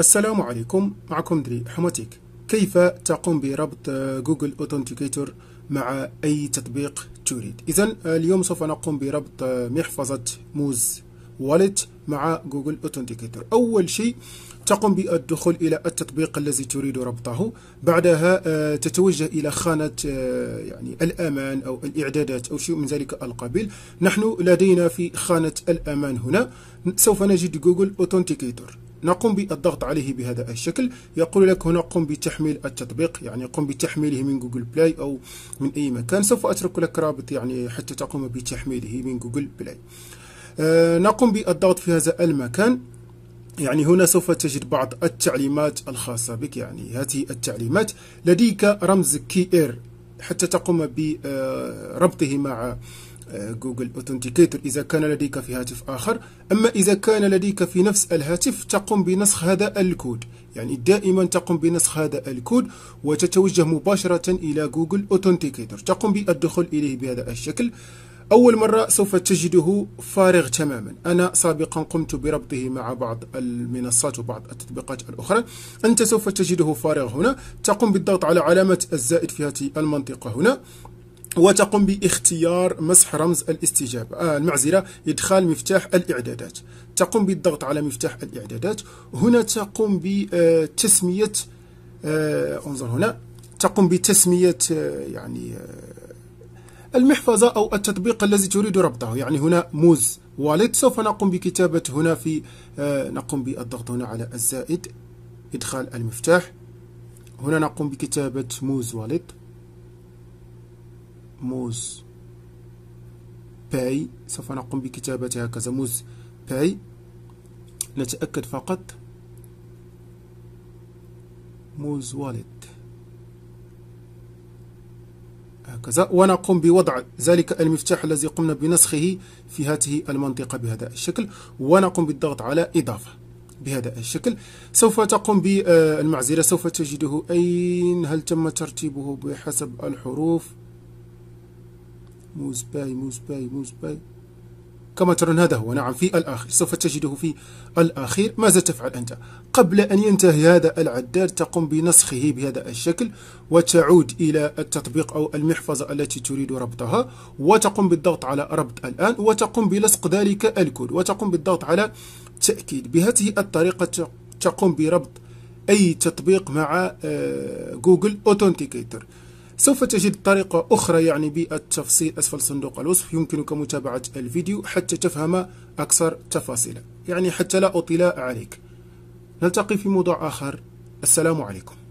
السلام عليكم معكم دري حماتيك كيف تقوم بربط جوجل اوثنتيكيتور مع اي تطبيق تريد اذا اليوم سوف نقوم بربط محفظة موز والت مع جوجل اوثنتيكيتور اول شيء تقوم بالدخول الى التطبيق الذي تريد ربطه بعدها آه، تتوجه الى خانه آه، يعني الامان او الاعدادات او شيء من ذلك القبيل نحن لدينا في خانه الامان هنا سوف نجد جوجل اوثنتيكيتور نقوم بالضغط عليه بهذا الشكل يقول لك هنا قم بتحميل التطبيق يعني قم بتحميله من جوجل بلاي أو من أي مكان سوف أترك لك رابط يعني حتى تقوم بتحميله من جوجل بلاي أه نقوم بالضغط في هذا المكان يعني هنا سوف تجد بعض التعليمات الخاصة بك يعني هذه التعليمات لديك رمز كي اير حتى تقوم بربطه آه، مع جوجل آه، اوثنتيكيتور اذا كان لديك في هاتف اخر اما اذا كان لديك في نفس الهاتف تقوم بنسخ هذا الكود يعني دائما تقوم بنسخ هذا الكود وتتوجه مباشره الى جوجل اوثنتيكيتور تقوم بالدخول اليه بهذا الشكل أول مرة سوف تجده فارغ تماما أنا سابقا قمت بربطه مع بعض المنصات وبعض التطبيقات الأخرى أنت سوف تجده فارغ هنا تقوم بالضغط على علامة الزائد في هذه المنطقة هنا وتقوم باختيار مسح رمز الاستجابة آه المعزلة إدخال مفتاح الإعدادات تقوم بالضغط على مفتاح الإعدادات هنا تقوم بتسمية آه،, آه انظر هنا تقوم بتسمية آه يعني آه المحفظة أو التطبيق الذي تريد ربطه يعني هنا موز والد سوف نقوم بكتابة هنا في آه، نقوم بالضغط هنا على الزائد إدخال المفتاح هنا نقوم بكتابة موز والد موز باي سوف نقوم بكتابتها هكذا موز باي نتأكد فقط موز والد هكذا ونقوم بوضع ذلك المفتاح الذي قمنا بنسخه في هذه المنطقة بهذا الشكل ونقوم بالضغط على إضافة بهذا الشكل سوف تقوم بالمعزلة سوف تجده أين هل تم ترتيبه بحسب الحروف موز باي موز باي موز باي كما ترون هذا هو نعم في الأخير سوف تجده في الأخير ماذا تفعل أنت قبل أن ينتهي هذا العداد تقوم بنسخه بهذا الشكل وتعود إلى التطبيق أو المحفظة التي تريد ربطها وتقوم بالضغط على ربط الآن وتقوم بلصق ذلك الكود وتقوم بالضغط على تأكيد بهذه الطريقة تقوم بربط أي تطبيق مع آه، جوجل اوثنتيكيتور سوف تجد طريقة أخرى يعني بالتفصيل أسفل صندوق الوصف يمكنك متابعة الفيديو حتى تفهم أكثر تفاصيله يعني حتى لا أطيل عليك نلتقي في موضوع آخر السلام عليكم